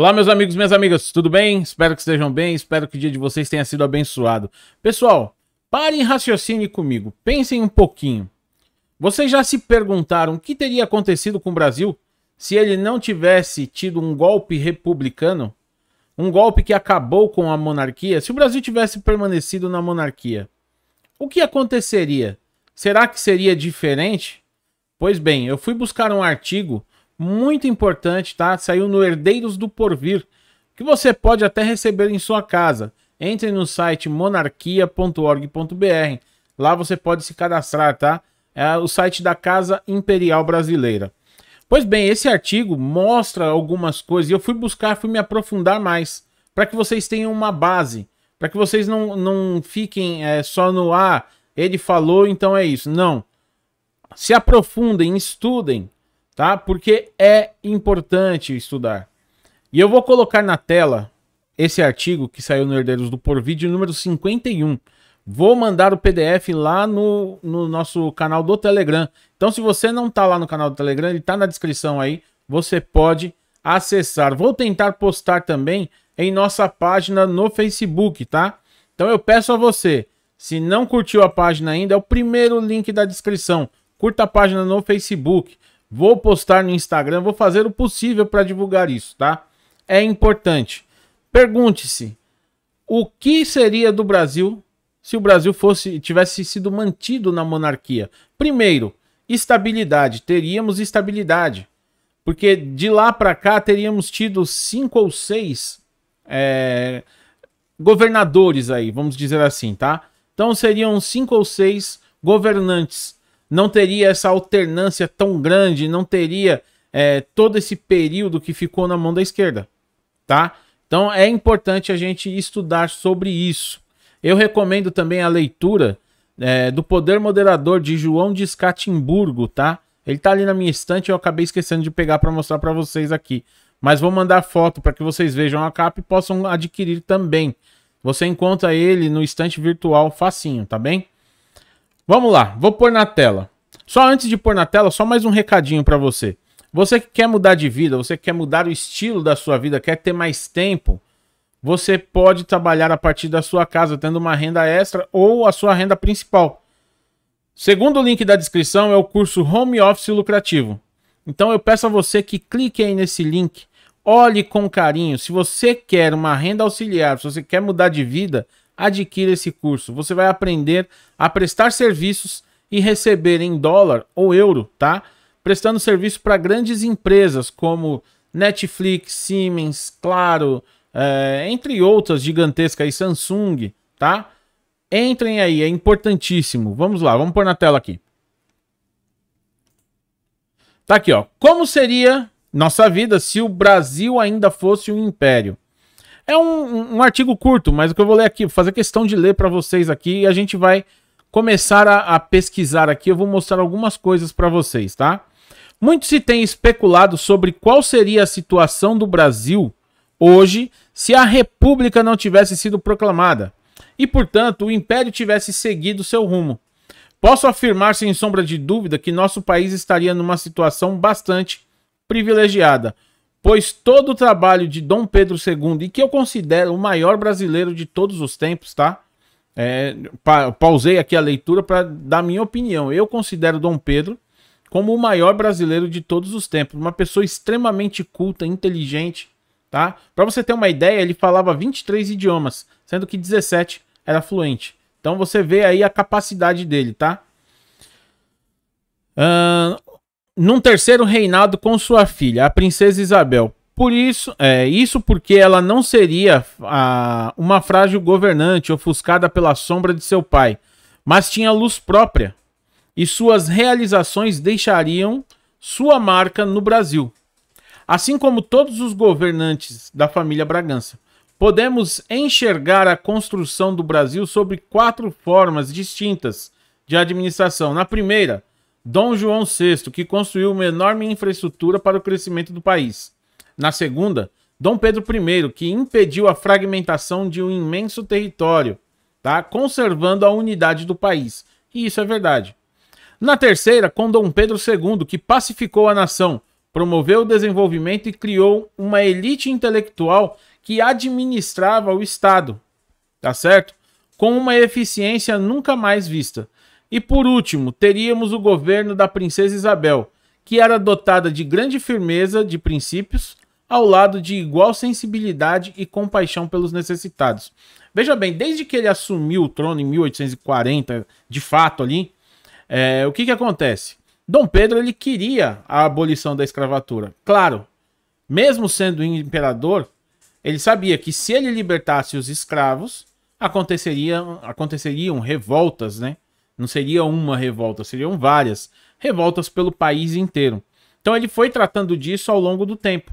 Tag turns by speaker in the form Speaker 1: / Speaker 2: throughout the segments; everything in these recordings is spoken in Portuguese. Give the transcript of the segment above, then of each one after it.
Speaker 1: Olá, meus amigos, minhas amigas, tudo bem? Espero que estejam bem, espero que o dia de vocês tenha sido abençoado. Pessoal, parem e raciocine comigo, pensem um pouquinho. Vocês já se perguntaram o que teria acontecido com o Brasil se ele não tivesse tido um golpe republicano? Um golpe que acabou com a monarquia? Se o Brasil tivesse permanecido na monarquia, o que aconteceria? Será que seria diferente? Pois bem, eu fui buscar um artigo muito importante, tá? Saiu no Herdeiros do Porvir, que você pode até receber em sua casa. Entre no site monarquia.org.br. Lá você pode se cadastrar, tá? É o site da Casa Imperial Brasileira. Pois bem, esse artigo mostra algumas coisas e eu fui buscar, fui me aprofundar mais, para que vocês tenham uma base, para que vocês não, não fiquem é, só no ah, ele falou, então é isso. Não. Se aprofundem, estudem, tá? Porque é importante estudar. E eu vou colocar na tela esse artigo que saiu no Herdeiros do Por Vídeo, número 51. Vou mandar o PDF lá no, no nosso canal do Telegram. Então, se você não está lá no canal do Telegram, ele está na descrição aí. Você pode acessar. Vou tentar postar também em nossa página no Facebook, tá? Então, eu peço a você, se não curtiu a página ainda, é o primeiro link da descrição. Curta a página no Facebook. Vou postar no Instagram, vou fazer o possível para divulgar isso, tá? É importante. Pergunte-se: o que seria do Brasil se o Brasil fosse tivesse sido mantido na monarquia? Primeiro, estabilidade. Teríamos estabilidade, porque de lá para cá teríamos tido cinco ou seis é, governadores aí, vamos dizer assim, tá? Então seriam cinco ou seis governantes não teria essa alternância tão grande, não teria é, todo esse período que ficou na mão da esquerda, tá? Então é importante a gente estudar sobre isso. Eu recomendo também a leitura é, do Poder Moderador de João de Escatimburgo, tá? Ele tá ali na minha estante, eu acabei esquecendo de pegar para mostrar para vocês aqui. Mas vou mandar foto para que vocês vejam a capa e possam adquirir também. Você encontra ele no estante virtual facinho, tá bem? Vamos lá, vou pôr na tela. Só antes de pôr na tela, só mais um recadinho para você. Você que quer mudar de vida, você que quer mudar o estilo da sua vida, quer ter mais tempo, você pode trabalhar a partir da sua casa, tendo uma renda extra ou a sua renda principal. Segundo o link da descrição é o curso Home Office Lucrativo. Então eu peço a você que clique aí nesse link, olhe com carinho. Se você quer uma renda auxiliar, se você quer mudar de vida, adquira esse curso. Você vai aprender a prestar serviços e receber em dólar ou euro, tá? Prestando serviço para grandes empresas como Netflix, Siemens, Claro, é, entre outras gigantescas aí, Samsung, tá? Entrem aí, é importantíssimo. Vamos lá, vamos pôr na tela aqui. Tá aqui, ó. Como seria nossa vida se o Brasil ainda fosse um império? É um, um artigo curto, mas o que eu vou ler aqui, fazer questão de ler para vocês aqui e a gente vai começar a, a pesquisar aqui. Eu vou mostrar algumas coisas para vocês, tá? Muito se tem especulado sobre qual seria a situação do Brasil hoje se a República não tivesse sido proclamada e, portanto, o Império tivesse seguido seu rumo. Posso afirmar sem sombra de dúvida que nosso país estaria numa situação bastante privilegiada, pois todo o trabalho de Dom Pedro II, e que eu considero o maior brasileiro de todos os tempos, tá? É, pa pausei aqui a leitura para dar minha opinião. Eu considero Dom Pedro como o maior brasileiro de todos os tempos, uma pessoa extremamente culta, inteligente, tá? Para você ter uma ideia, ele falava 23 idiomas, sendo que 17 era fluente. Então você vê aí a capacidade dele, tá? Uh, num terceiro reinado com sua filha, a princesa Isabel. Por isso, é, isso porque ela não seria a, uma frágil governante ofuscada pela sombra de seu pai, mas tinha luz própria, e suas realizações deixariam sua marca no Brasil. Assim como todos os governantes da família Bragança, podemos enxergar a construção do Brasil sobre quatro formas distintas de administração. Na primeira, Dom João VI, que construiu uma enorme infraestrutura para o crescimento do país. Na segunda, Dom Pedro I, que impediu a fragmentação de um imenso território, tá? conservando a unidade do país. E isso é verdade. Na terceira, com Dom Pedro II, que pacificou a nação, promoveu o desenvolvimento e criou uma elite intelectual que administrava o Estado, tá certo? Com uma eficiência nunca mais vista. E por último, teríamos o governo da princesa Isabel, que era dotada de grande firmeza de princípios, ao lado de igual sensibilidade e compaixão pelos necessitados. Veja bem, desde que ele assumiu o trono em 1840, de fato ali, é, o que, que acontece? Dom Pedro ele queria a abolição da escravatura. Claro, mesmo sendo imperador, ele sabia que se ele libertasse os escravos, aconteceriam revoltas, né? Não seria uma revolta, seriam várias revoltas pelo país inteiro. Então ele foi tratando disso ao longo do tempo.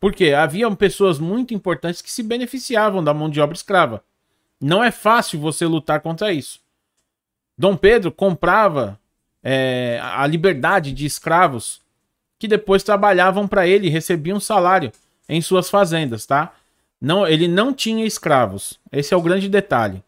Speaker 1: Porque havia pessoas muito importantes que se beneficiavam da mão de obra escrava. Não é fácil você lutar contra isso. Dom Pedro comprava é, a liberdade de escravos que depois trabalhavam para ele e recebiam salário em suas fazendas, tá? Não, ele não tinha escravos. Esse é o grande detalhe.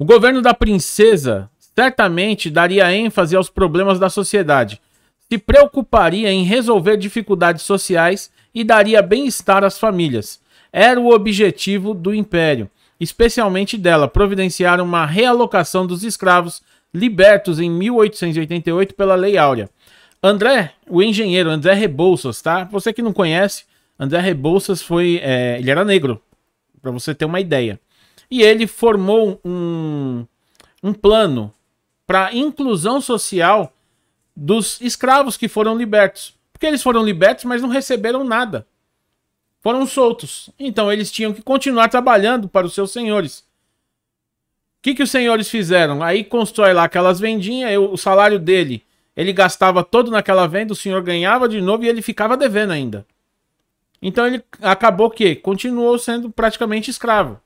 Speaker 1: O governo da princesa certamente daria ênfase aos problemas da sociedade, se preocuparia em resolver dificuldades sociais e daria bem-estar às famílias. Era o objetivo do império, especialmente dela, providenciar uma realocação dos escravos libertos em 1888 pela Lei Áurea. André, o engenheiro André Rebouças, tá? Você que não conhece, André Rebouças foi, é, ele era negro, para você ter uma ideia e ele formou um, um plano para inclusão social dos escravos que foram libertos. Porque eles foram libertos, mas não receberam nada. Foram soltos. Então eles tinham que continuar trabalhando para os seus senhores. O que, que os senhores fizeram? Aí constrói lá aquelas vendinhas, eu, o salário dele, ele gastava todo naquela venda, o senhor ganhava de novo e ele ficava devendo ainda. Então ele acabou que continuou sendo praticamente escravo.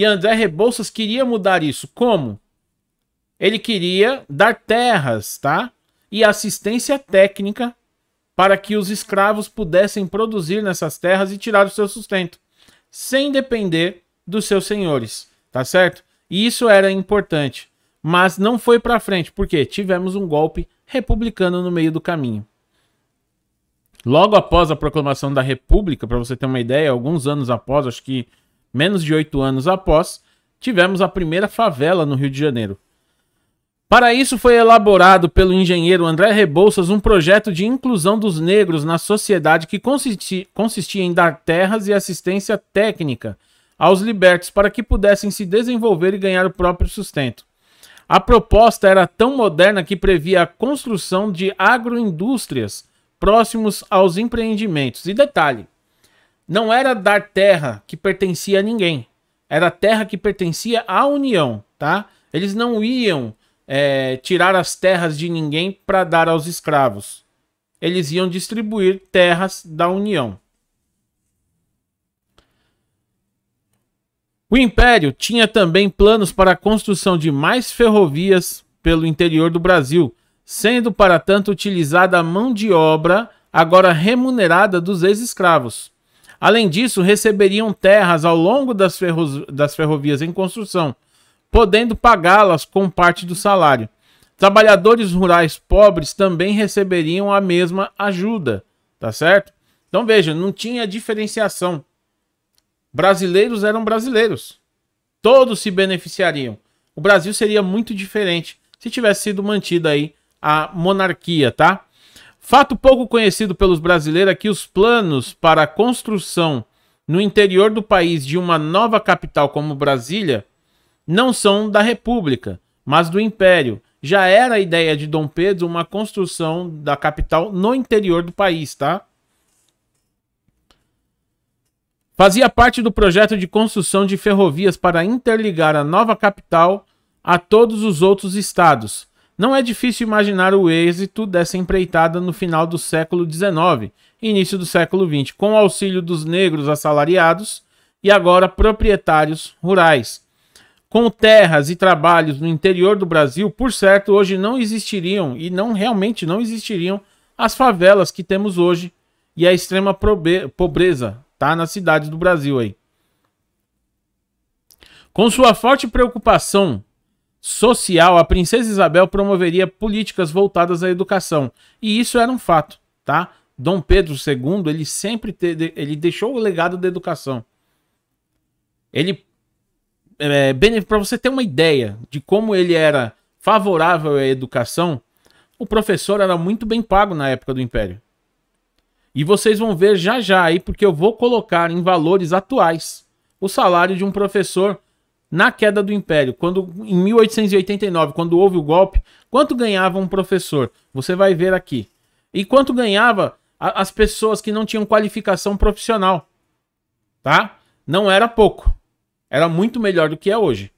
Speaker 1: E André Rebouças queria mudar isso. Como? Ele queria dar terras, tá? E assistência técnica para que os escravos pudessem produzir nessas terras e tirar o seu sustento, sem depender dos seus senhores, tá certo? E isso era importante, mas não foi para frente, porque tivemos um golpe republicano no meio do caminho. Logo após a proclamação da República, para você ter uma ideia, alguns anos após, acho que Menos de oito anos após, tivemos a primeira favela no Rio de Janeiro. Para isso, foi elaborado pelo engenheiro André Rebouças um projeto de inclusão dos negros na sociedade que consisti consistia em dar terras e assistência técnica aos libertos para que pudessem se desenvolver e ganhar o próprio sustento. A proposta era tão moderna que previa a construção de agroindústrias próximos aos empreendimentos. E detalhe, não era dar terra que pertencia a ninguém. Era terra que pertencia à União, tá? Eles não iam é, tirar as terras de ninguém para dar aos escravos. Eles iam distribuir terras da União. O Império tinha também planos para a construção de mais ferrovias pelo interior do Brasil, sendo para tanto utilizada a mão de obra agora remunerada dos ex-escravos. Além disso, receberiam terras ao longo das, ferro... das ferrovias em construção, podendo pagá-las com parte do salário. Trabalhadores rurais pobres também receberiam a mesma ajuda, tá certo? Então veja, não tinha diferenciação. Brasileiros eram brasileiros. Todos se beneficiariam. O Brasil seria muito diferente se tivesse sido mantida aí a monarquia, tá? Fato pouco conhecido pelos brasileiros é que os planos para a construção no interior do país de uma nova capital como Brasília não são da República, mas do Império. Já era a ideia de Dom Pedro uma construção da capital no interior do país, tá? Fazia parte do projeto de construção de ferrovias para interligar a nova capital a todos os outros estados, não é difícil imaginar o êxito dessa empreitada no final do século XIX início do século XX, com o auxílio dos negros assalariados e agora proprietários rurais. Com terras e trabalhos no interior do Brasil, por certo, hoje não existiriam e não realmente não existiriam as favelas que temos hoje e a extrema pobreza tá nas cidades do Brasil aí. Com sua forte preocupação social, a princesa Isabel promoveria políticas voltadas à educação. E isso era um fato, tá? Dom Pedro II, ele sempre te, ele deixou o legado da educação. Ele é, para você ter uma ideia de como ele era favorável à educação, o professor era muito bem pago na época do Império. E vocês vão ver já já aí, porque eu vou colocar em valores atuais o salário de um professor na queda do Império, quando em 1889, quando houve o golpe, quanto ganhava um professor? Você vai ver aqui. E quanto ganhava a, as pessoas que não tinham qualificação profissional, tá? Não era pouco. Era muito melhor do que é hoje.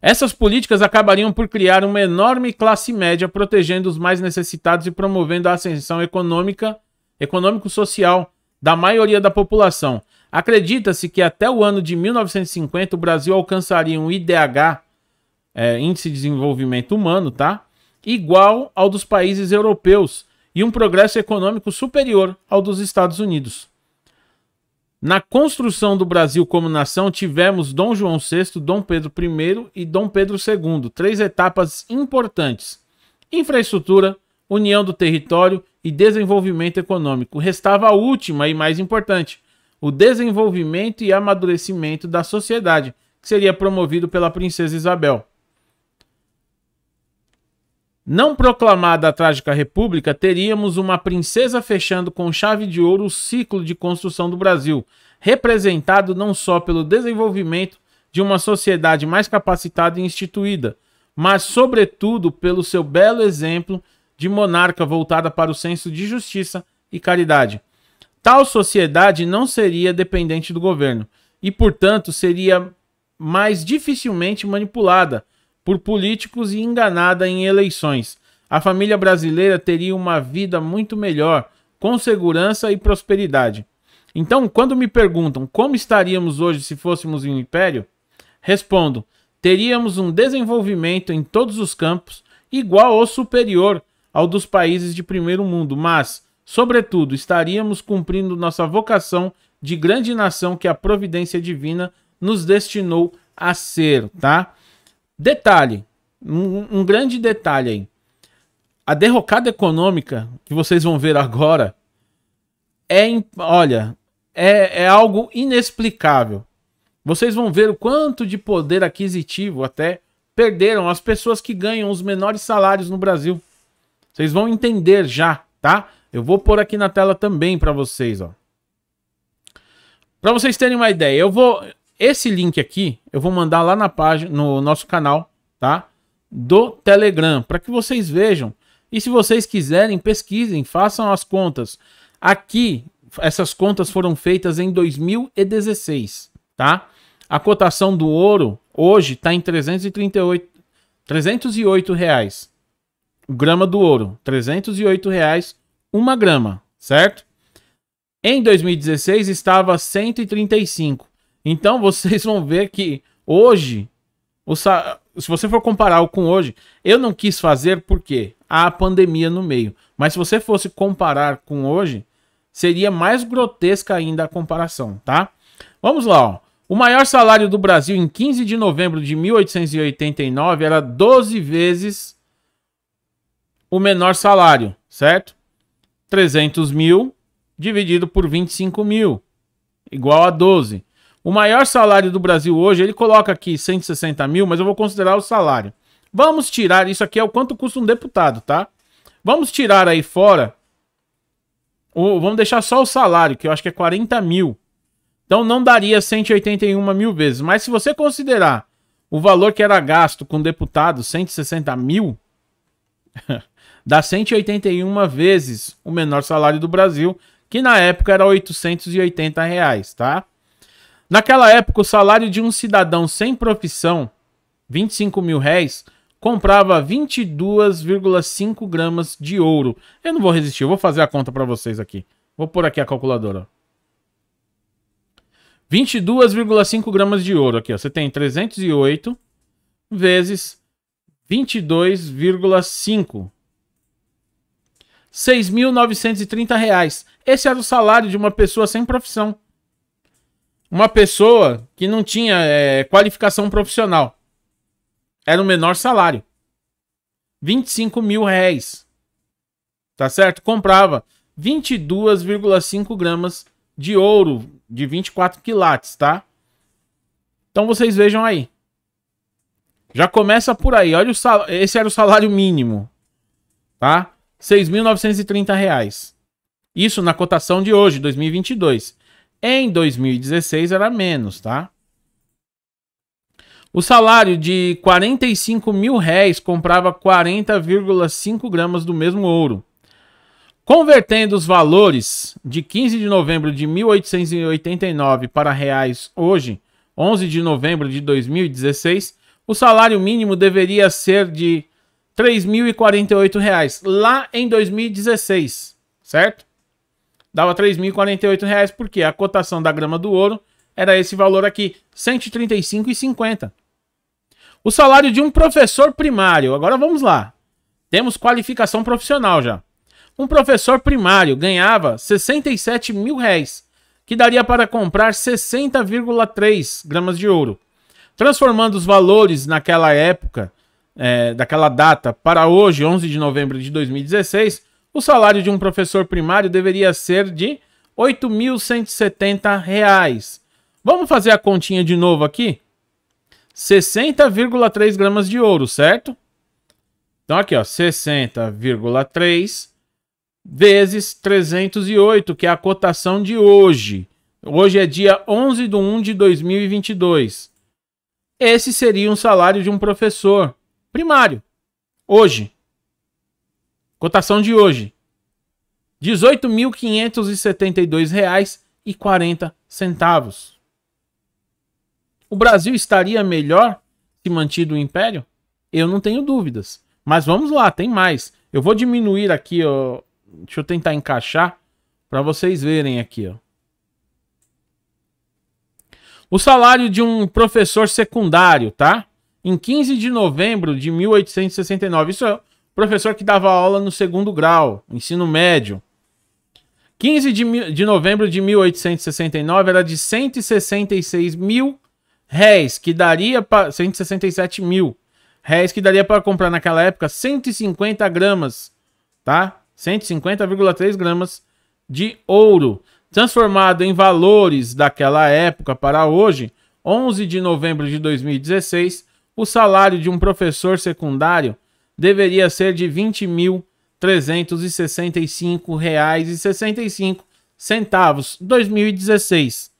Speaker 1: Essas políticas acabariam por criar uma enorme classe média protegendo os mais necessitados e promovendo a ascensão econômica, econômico-social da maioria da população. Acredita-se que até o ano de 1950 o Brasil alcançaria um IDH, é, Índice de Desenvolvimento Humano, tá? igual ao dos países europeus e um progresso econômico superior ao dos Estados Unidos. Na construção do Brasil como nação, tivemos Dom João VI, Dom Pedro I e Dom Pedro II, três etapas importantes: infraestrutura, união do território e desenvolvimento econômico. Restava a última e mais importante, o desenvolvimento e amadurecimento da sociedade, que seria promovido pela princesa Isabel. Não proclamada a trágica república, teríamos uma princesa fechando com chave de ouro o ciclo de construção do Brasil, representado não só pelo desenvolvimento de uma sociedade mais capacitada e instituída, mas sobretudo pelo seu belo exemplo de monarca voltada para o senso de justiça e caridade. Tal sociedade não seria dependente do governo e, portanto, seria mais dificilmente manipulada por políticos e enganada em eleições. A família brasileira teria uma vida muito melhor, com segurança e prosperidade. Então, quando me perguntam como estaríamos hoje se fôssemos um império, respondo: teríamos um desenvolvimento em todos os campos igual ou superior ao dos países de primeiro mundo, mas Sobretudo, estaríamos cumprindo nossa vocação de grande nação que a providência divina nos destinou a ser, tá? Detalhe, um, um grande detalhe aí. A derrocada econômica que vocês vão ver agora é, olha, é, é algo inexplicável. Vocês vão ver o quanto de poder aquisitivo até perderam as pessoas que ganham os menores salários no Brasil. Vocês vão entender já, tá? Eu vou pôr aqui na tela também para vocês, ó. Para vocês terem uma ideia, eu vou esse link aqui eu vou mandar lá na página no nosso canal, tá? Do Telegram, para que vocês vejam. E se vocês quiserem, pesquisem, façam as contas. Aqui essas contas foram feitas em 2016, tá? A cotação do ouro hoje está em 338 308 reais. O grama do ouro, 308 reais uma grama, certo? Em 2016 estava 135. Então vocês vão ver que hoje, se você for comparar com hoje, eu não quis fazer porque há a pandemia no meio. Mas se você fosse comparar com hoje, seria mais grotesca ainda a comparação, tá? Vamos lá, ó. O maior salário do Brasil em 15 de novembro de 1889 era 12 vezes o menor salário, certo? 300 mil dividido por 25 mil, igual a 12. O maior salário do Brasil hoje, ele coloca aqui 160 mil, mas eu vou considerar o salário. Vamos tirar, isso aqui é o quanto custa um deputado, tá? Vamos tirar aí fora, o, vamos deixar só o salário, que eu acho que é 40 mil. Então não daria 181 mil vezes, mas se você considerar o valor que era gasto com deputado, 160 mil, Dá 181 vezes o menor salário do Brasil, que na época era 880 reais, tá? Naquela época, o salário de um cidadão sem profissão, 25 mil réis, comprava 22,5 gramas de ouro. Eu não vou resistir, eu vou fazer a conta para vocês aqui. Vou pôr aqui a calculadora. 22,5 gramas de ouro aqui, ó. Você tem 308 vezes 22,5. 6.930 reais. Esse era o salário de uma pessoa sem profissão. Uma pessoa que não tinha é, qualificação profissional. Era o menor salário. 25 mil reais. Tá certo? Comprava 22,5 gramas de ouro de 24 quilates, tá? Então vocês vejam aí. Já começa por aí. Olha o sal... Esse era o salário mínimo. Tá? R$ 6.930. Isso na cotação de hoje, 2022. Em 2016 era menos, tá? O salário de R$ 45.000 comprava 40,5 gramas do mesmo ouro. Convertendo os valores de 15 de novembro de 1889 para reais hoje, 11 de novembro de 2016, o salário mínimo deveria ser de R$ 3.048 lá em 2016, certo? Dava R$ 3.048 porque a cotação da grama do ouro era esse valor aqui, R$ 135,50. O salário de um professor primário, agora vamos lá. Temos qualificação profissional já. Um professor primário ganhava R$ 67 mil, reais, que daria para comprar 60,3 gramas de ouro transformando os valores naquela época, é, daquela data, para hoje, 11 de novembro de 2016, o salário de um professor primário deveria ser de R$ 8.170. Vamos fazer a continha de novo aqui? 60,3 gramas de ouro, certo? Então aqui, ó, 60,3 vezes 308, que é a cotação de hoje. Hoje é dia 11 de 1 de 2022 esse seria um salário de um professor primário. Hoje. Cotação de hoje. R$ 18.572,40. O Brasil estaria melhor se mantido o império? Eu não tenho dúvidas. Mas vamos lá, tem mais. Eu vou diminuir aqui, ó. Deixa eu tentar encaixar para vocês verem aqui, ó. O salário de um professor secundário, tá? Em 15 de novembro de 1869. Isso é professor que dava aula no segundo grau, ensino médio. 15 de, de novembro de 1869 era de 166 mil réis, que daria para 167 mil réis, que daria para comprar naquela época 150 gramas, tá? 150,3 gramas de ouro. Transformado em valores daquela época para hoje, 11 de novembro de 2016, o salário de um professor secundário deveria ser de R$ 20.365,65 centavos 2016.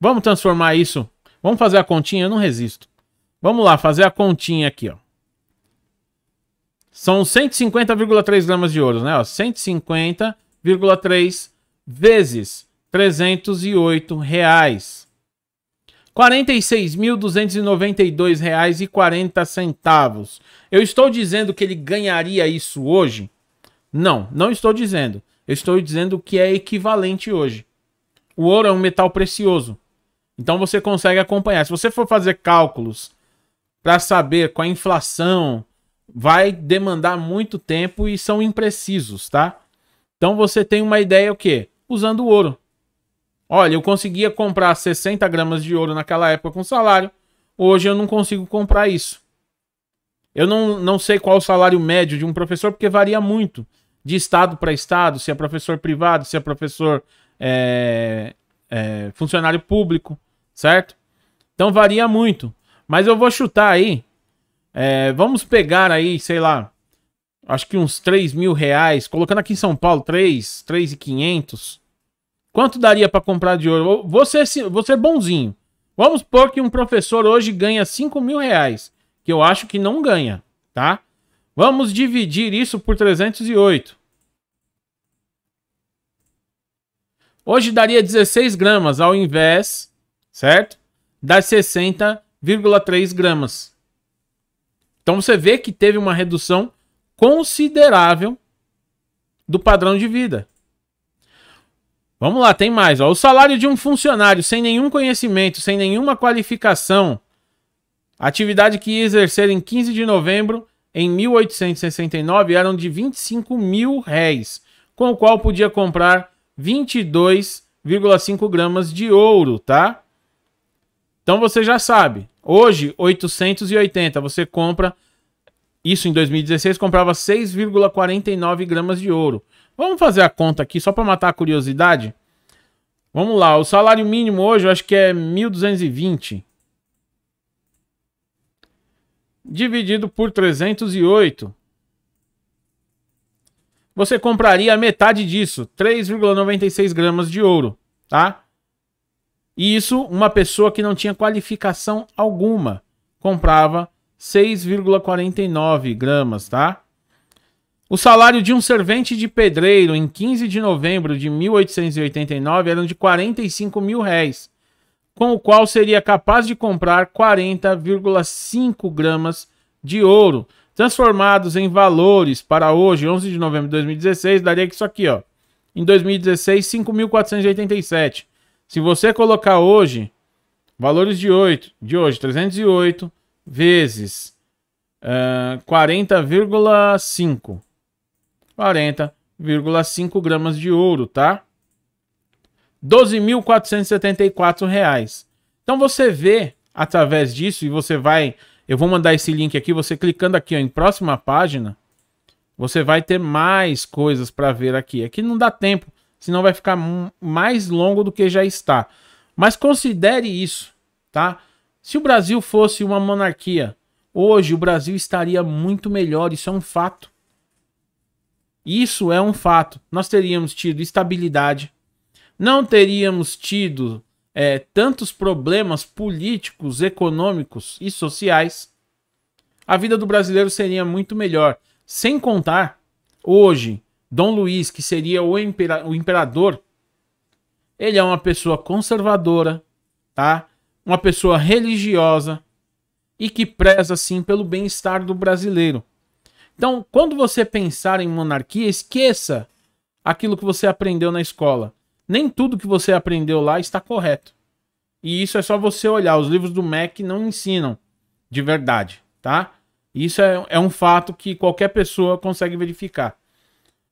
Speaker 1: Vamos transformar isso. Vamos fazer a continha, eu não resisto. Vamos lá, fazer a continha aqui, ó. São 150,3 gramas de ouro, né? 150,3 vezes 308. Reais. R$ 46.292,40. Eu estou dizendo que ele ganharia isso hoje? Não, não estou dizendo. Eu estou dizendo que é equivalente hoje. O ouro é um metal precioso. Então você consegue acompanhar. Se você for fazer cálculos para saber com a inflação, vai demandar muito tempo e são imprecisos, tá? Então você tem uma ideia o quê? usando ouro. Olha, eu conseguia comprar 60 gramas de ouro naquela época com salário, hoje eu não consigo comprar isso. Eu não, não sei qual o salário médio de um professor, porque varia muito de estado para estado, se é professor privado, se é professor é, é, funcionário público, certo? Então varia muito. Mas eu vou chutar aí. É, vamos pegar aí, sei lá, acho que uns 3 mil reais, colocando aqui em São Paulo, 3, 3,500. Quanto daria para comprar de ouro? Você, você é bonzinho. Vamos supor que um professor hoje ganha 5 mil reais, que eu acho que não ganha, tá? Vamos dividir isso por 308. Hoje daria 16 gramas ao invés, certo? Das 60,3 gramas. Então você vê que teve uma redução considerável do padrão de vida. Vamos lá, tem mais. Ó. O salário de um funcionário sem nenhum conhecimento, sem nenhuma qualificação, atividade que ia exercer em 15 de novembro em 1869 eram de 25 mil réis, com o qual podia comprar 22,5 gramas de ouro, tá? Então você já sabe. Hoje, 880, você compra isso em 2016 comprava 6,49 gramas de ouro. Vamos fazer a conta aqui só para matar a curiosidade? Vamos lá, o salário mínimo hoje eu acho que é 1.220. Dividido por 308. Você compraria metade disso, 3,96 gramas de ouro, tá? E isso, uma pessoa que não tinha qualificação alguma comprava 6,49 gramas, tá? O salário de um servente de pedreiro em 15 de novembro de 1889 era de 45 mil réis, com o qual seria capaz de comprar 40,5 gramas de ouro, transformados em valores para hoje, 11 de novembro de 2016, daria isso aqui, ó. Em 2016, 5.487. Se você colocar hoje, valores de 8, de hoje, 308, vezes uh, 40,5. 40,5 gramas de ouro, tá? R$ 12.474. Então você vê através disso e você vai, eu vou mandar esse link aqui, você clicando aqui ó, em próxima página, você vai ter mais coisas para ver aqui. Aqui é não dá tempo, senão vai ficar mais longo do que já está. Mas considere isso, tá? Se o Brasil fosse uma monarquia, hoje o Brasil estaria muito melhor, isso é um fato. Isso é um fato. Nós teríamos tido estabilidade, não teríamos tido é, tantos problemas políticos, econômicos e sociais. A vida do brasileiro seria muito melhor. Sem contar, hoje, Dom Luiz, que seria o, impera o imperador, ele é uma pessoa conservadora, tá? uma pessoa religiosa e que preza sim pelo bem-estar do brasileiro. Então, quando você pensar em monarquia, esqueça aquilo que você aprendeu na escola. Nem tudo que você aprendeu lá está correto. E isso é só você olhar. Os livros do MEC não ensinam de verdade, tá? Isso é, é um fato que qualquer pessoa consegue verificar.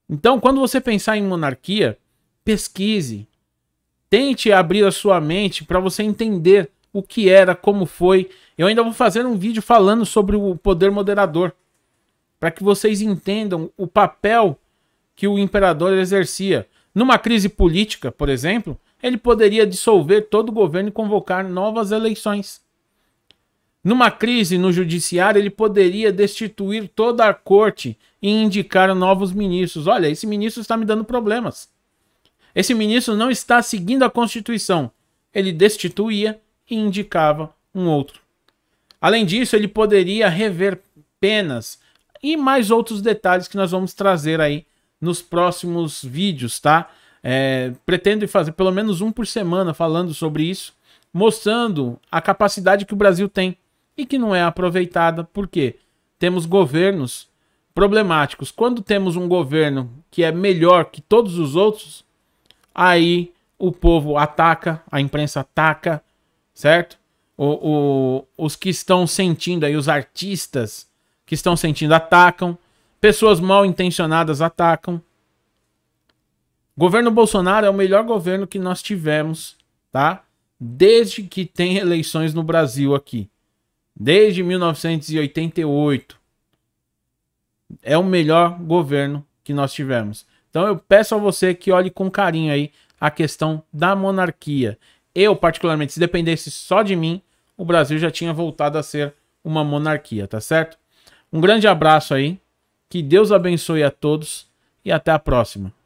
Speaker 1: Então, quando você pensar em monarquia, pesquise. Tente abrir a sua mente para você entender o que era, como foi. Eu ainda vou fazer um vídeo falando sobre o poder moderador, para que vocês entendam o papel que o imperador exercia. Numa crise política, por exemplo, ele poderia dissolver todo o governo e convocar novas eleições. Numa crise no judiciário, ele poderia destituir toda a corte e indicar novos ministros. Olha, esse ministro está me dando problemas. Esse ministro não está seguindo a Constituição. Ele destituía, e indicava um outro. Além disso, ele poderia rever penas e mais outros detalhes que nós vamos trazer aí nos próximos vídeos, tá? É, pretendo fazer pelo menos um por semana falando sobre isso, mostrando a capacidade que o Brasil tem e que não é aproveitada porque temos governos problemáticos. Quando temos um governo que é melhor que todos os outros, aí o povo ataca, a imprensa ataca, certo? O, o, os que estão sentindo aí, os artistas que estão sentindo atacam, pessoas mal intencionadas atacam. Governo Bolsonaro é o melhor governo que nós tivemos, tá? Desde que tem eleições no Brasil aqui. Desde 1988. É o melhor governo que nós tivemos. Então eu peço a você que olhe com carinho aí a questão da monarquia eu, particularmente, se dependesse só de mim, o Brasil já tinha voltado a ser uma monarquia, tá certo? Um grande abraço aí, que Deus abençoe a todos e até a próxima.